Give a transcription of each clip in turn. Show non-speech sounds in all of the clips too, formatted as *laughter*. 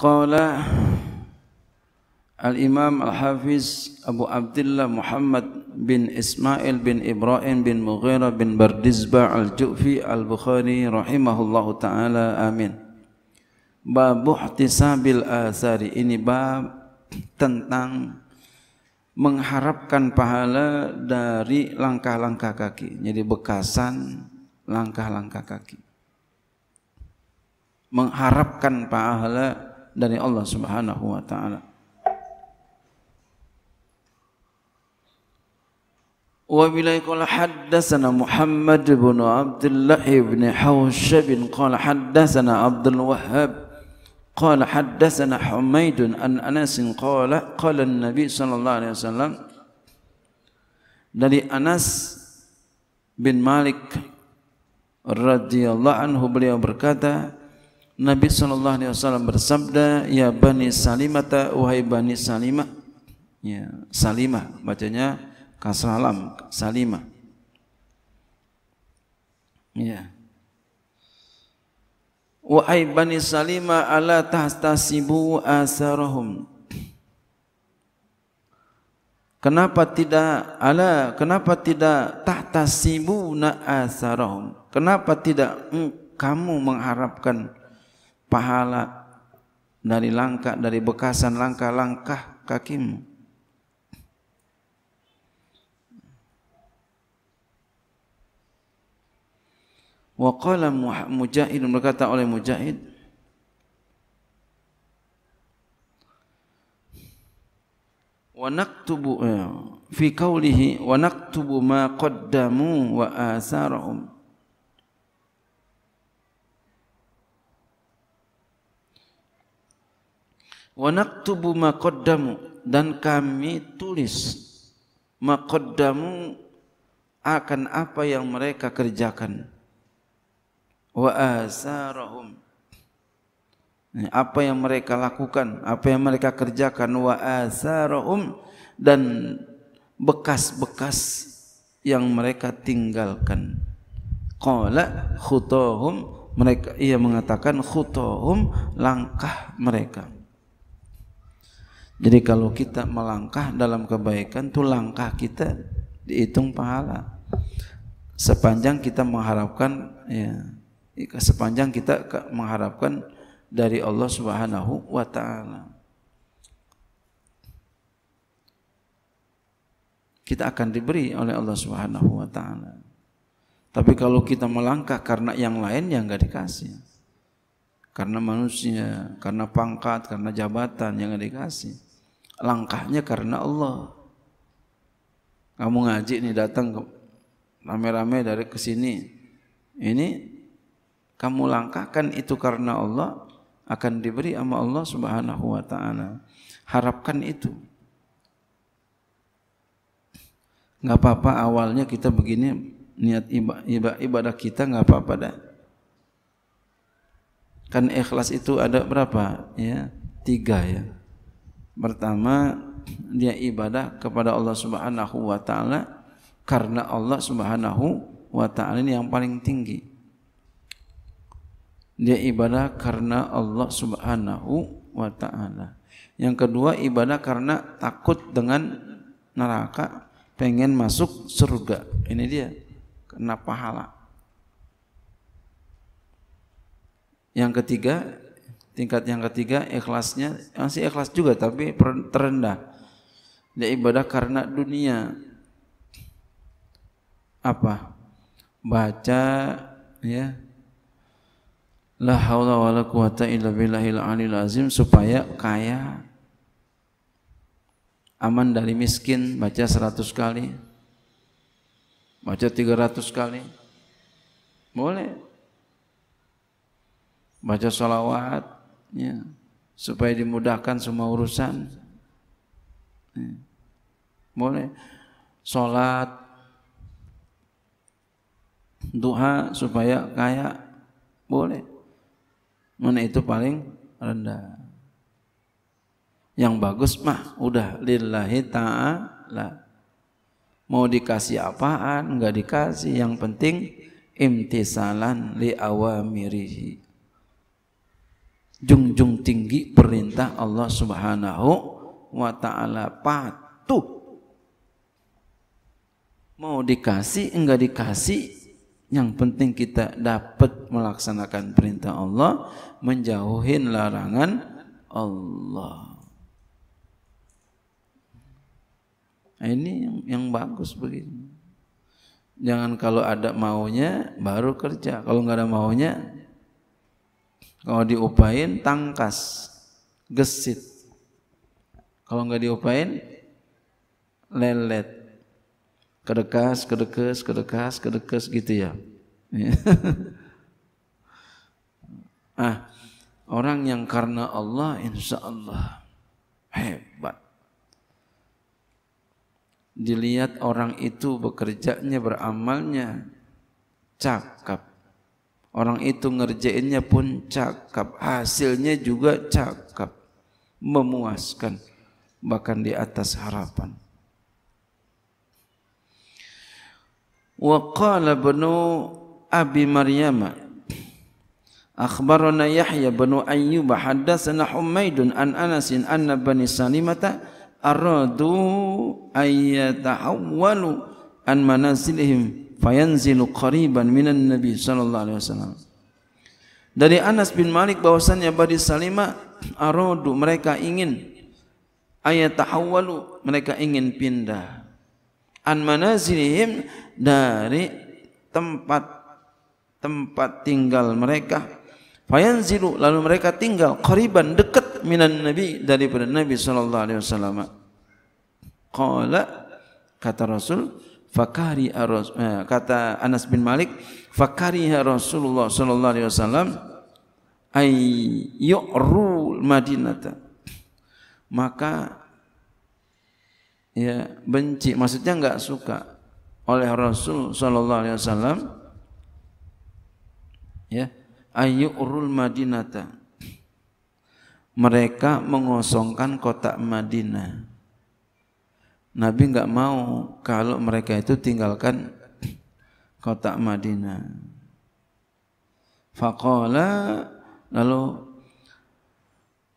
Qala Al-Imam Al-Hafiz Abu Abdullah Muhammad bin Ismail bin Ibrahim bin Mughira bin Bardizba Al-Ju'fi Al-Bukhari rahimahullahu taala amin. Bab ihtisabil asari ini bab tentang mengharapkan pahala dari langkah-langkah kaki. Jadi bekasan langkah-langkah kaki. Mengharapkan pahala dari Allah Subhanahu wa taala. وبالله قال حدثنا محمد بن عبد الله بن حوشب قال حدثنا عبد الوهاب قال حدثنا حميد عن أنس قال قال النبي صلى الله عليه وسلم dari Anas bin Malik radhiyallahu anhu beliau berkata Nabi sallallahu alaihi wasallam bersabda, "Ya Bani Salimata, wahai Bani Salimah." Ya, Salimah bacanya kasralam, Salimah. Ya. Wahai Bani Salimah, ala tahtasibu asarahum. Kenapa tidak ala kenapa tidak tahtasibuna asarahum? Kenapa tidak mm, kamu mengharapkan pahala dari langkah dari bekasan langkah-langkah kakimu. Wa qala Mujahid berkata oleh Mujahid wa naktubu eh, fi qawlihi wa naktubu ma qaddamu wa asarahum wa naktubu maqaddamu dan kami tulis maqaddamu akan apa yang mereka kerjakan wa asarohum. apa yang mereka lakukan apa yang mereka kerjakan wa asarohum dan bekas-bekas yang mereka tinggalkan qala khutahum mereka ia mengatakan khutahum langkah mereka jadi kalau kita melangkah dalam kebaikan tuh langkah kita dihitung pahala. Sepanjang kita mengharapkan ya sepanjang kita mengharapkan dari Allah Subhanahu wa taala. Kita akan diberi oleh Allah Subhanahu wa taala. Tapi kalau kita melangkah karena yang lain yang enggak dikasih. Karena manusia, karena pangkat, karena jabatan yang enggak dikasih langkahnya karena Allah. Kamu ngaji nih datang rame-rame dari kesini. Ini kamu langkahkan itu karena Allah akan diberi sama Allah Subhanahu wa taala. Harapkan itu. Enggak apa-apa awalnya kita begini niat ibadah, kita enggak apa-apa dah. Kan ikhlas itu ada berapa? Ya, tiga ya Pertama, dia ibadah kepada Allah Subhanahu wa taala karena Allah Subhanahu wa taala ini yang paling tinggi. Dia ibadah karena Allah Subhanahu wa taala. Yang kedua, ibadah karena takut dengan neraka, pengen masuk surga. Ini dia kenapa pahala. Yang ketiga, Tingkat yang ketiga ikhlasnya masih ikhlas juga tapi terendah. Dia ibadah karena dunia. Apa? Baca ya. La haula wala quwata illa billahil alil azim supaya kaya aman dari miskin baca 100 kali baca 300 kali boleh baca salawat ya, supaya dimudahkan semua urusan. Ya. Boleh sholat, duha supaya kaya, boleh. Mana itu paling rendah. Yang bagus mah udah lillahi ta'ala. Mau dikasih apaan, enggak dikasih. Yang penting imtisalan li awamirihi Jungjung tinggi perintah Allah Subhanahu wa taala patuh mau dikasih enggak dikasih yang penting kita dapat melaksanakan perintah Allah menjauhi larangan Allah nah, ini yang, yang bagus begini jangan kalau ada maunya baru kerja kalau nggak ada maunya kalau diupain tangkas, gesit. Kalau nggak diupain lelet. Kedekas, kedekes, kedekas, kedekes gitu ya. *laughs* ah, orang yang karena Allah insya Allah hebat. Dilihat orang itu bekerjanya, beramalnya, cakap. Orang itu ngerjainnya pun cakap, hasilnya juga cakap, memuaskan, bahkan di atas harapan. Wa qala bunu Abi Maryam Akhbarana Yahya benu Ayyubah haddatsana Humaydun an Anas anna Bani Salimata aradu ayyatahawwalu an manasilihim fayanzilu qariban minan nabi sallallahu alaihi wasallam dari Anas bin Malik bahwasannya Bani Salima aradu mereka ingin ayat tahawalu mereka ingin pindah an manazilihim dari tempat tempat tinggal mereka fayanzilu lalu mereka tinggal qariban dekat minan nabi daripada nabi sallallahu alaihi wasallam qala kata rasul fakari eh, kata Anas bin Malik fakari ya Rasulullah sallallahu alaihi wasallam ay yu'ru Madinah maka ya benci maksudnya enggak suka oleh Rasul sallallahu alaihi wasallam ya ayu urul Madinah mereka mengosongkan kota Madinah Nabi nggak mau kalau mereka itu tinggalkan kota Madinah. Faqala lalu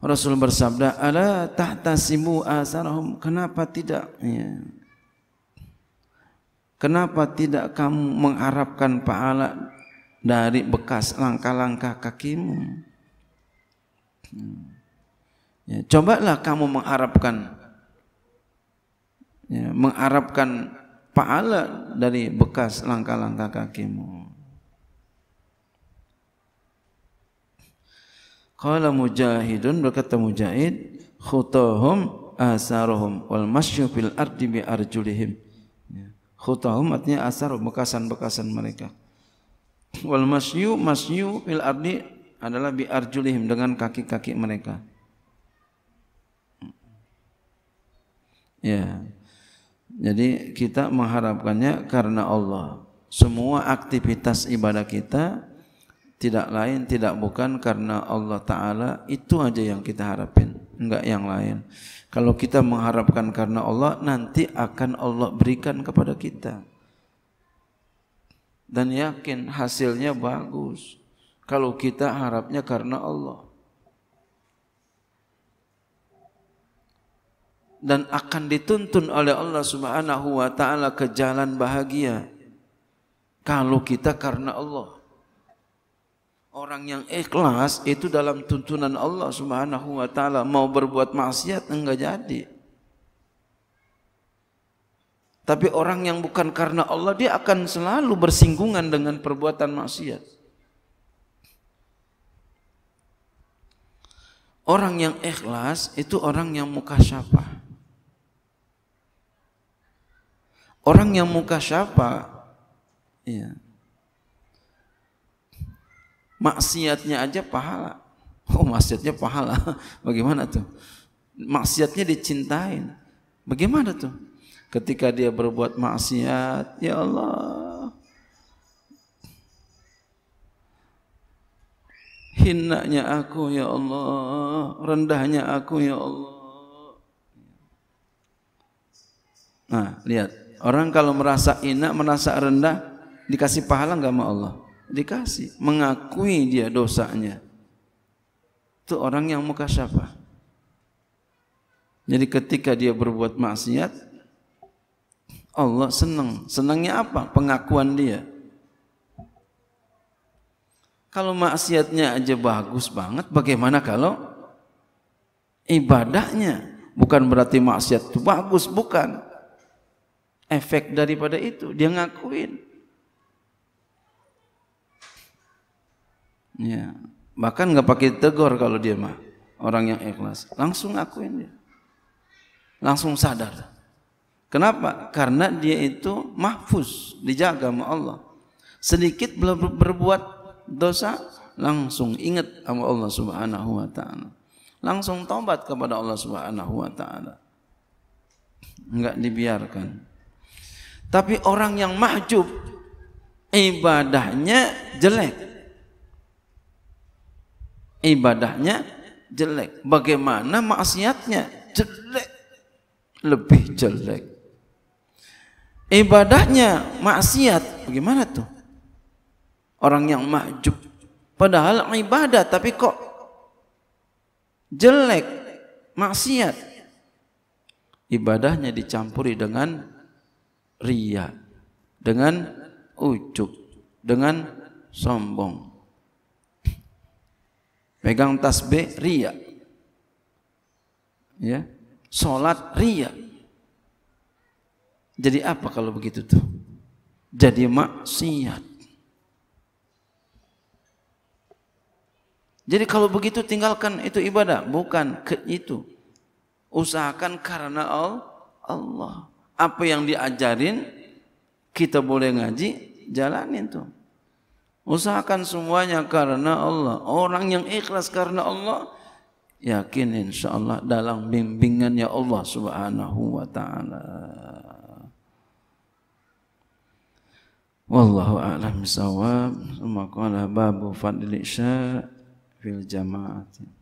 Rasul bersabda, "Ala tahtasimu asarhum? Kenapa tidak ya. Kenapa tidak kamu mengharapkan pahala dari bekas langkah-langkah kakimu?" Ya, cobalah kamu mengharapkan ya, mengarapkan pahala dari bekas langkah-langkah kakimu. Qala mujahidun berkata mujahid khutahum asaruhum wal masyu fil ardi bi arjulihim. Ya, khutahum artinya asar bekasan-bekasan mereka. Wal masyu masyu fil ardi adalah bi arjulihim dengan kaki-kaki mereka. Ya. Yeah. Jadi kita mengharapkannya karena Allah. Semua aktivitas ibadah kita tidak lain tidak bukan karena Allah taala itu aja yang kita harapin, enggak yang lain. Kalau kita mengharapkan karena Allah, nanti akan Allah berikan kepada kita. Dan yakin hasilnya bagus. Kalau kita harapnya karena Allah. dan akan dituntun oleh Allah Subhanahu wa taala ke jalan bahagia kalau kita karena Allah. Orang yang ikhlas itu dalam tuntunan Allah Subhanahu wa taala mau berbuat maksiat enggak jadi. Tapi orang yang bukan karena Allah dia akan selalu bersinggungan dengan perbuatan maksiat. Orang yang ikhlas itu orang yang muka mukasyafah. orang yang muka siapa, ya. maksiatnya aja pahala oh maksiatnya pahala *laughs* bagaimana tuh maksiatnya dicintain bagaimana tuh ketika dia berbuat maksiat ya Allah hinanya aku ya Allah rendahnya aku ya Allah nah lihat Iya. Orang kalau merasa enak, merasa rendah, dikasih pahala enggak sama Allah? Dikasih. Mengakui dia dosanya. Itu orang yang muka syafa. Jadi ketika dia berbuat maksiat, Allah senang. Senangnya apa? Pengakuan dia. Kalau maksiatnya aja bagus banget, bagaimana kalau ibadahnya? Bukan berarti maksiat itu bagus, bukan efek daripada itu. Dia ngakuin. Ya, bahkan nggak pakai tegur kalau dia mah orang yang ikhlas. Langsung ngakuin dia. Langsung sadar. Kenapa? Karena dia itu mahfuz, dijaga sama Allah. Sedikit berbuat dosa, langsung ingat sama Allah Subhanahu wa taala. Langsung tobat kepada Allah Subhanahu wa taala. Enggak dibiarkan. Tapi orang yang mahjub ibadahnya jelek. Ibadahnya jelek. Bagaimana maksiatnya? Jelek. Lebih jelek. Ibadahnya maksiat. Bagaimana tuh? Orang yang mahjub padahal ibadah tapi kok jelek, maksiat. Ibadahnya dicampuri dengan ria, dengan ujub, dengan sombong. Pegang tasbih ria. Ya. Salat ria. Jadi apa kalau begitu tuh? Jadi maksiat. Jadi kalau begitu tinggalkan itu ibadah, bukan ke itu. Usahakan karena Allah apa yang diajarin kita boleh ngaji jalanin tuh usahakan semuanya karena Allah orang yang ikhlas karena Allah yakin insya Allah dalam bimbingannya Allah subhanahu wa ta'ala Wallahu a'lam bisawab. babu fadli isya fil jama'atin.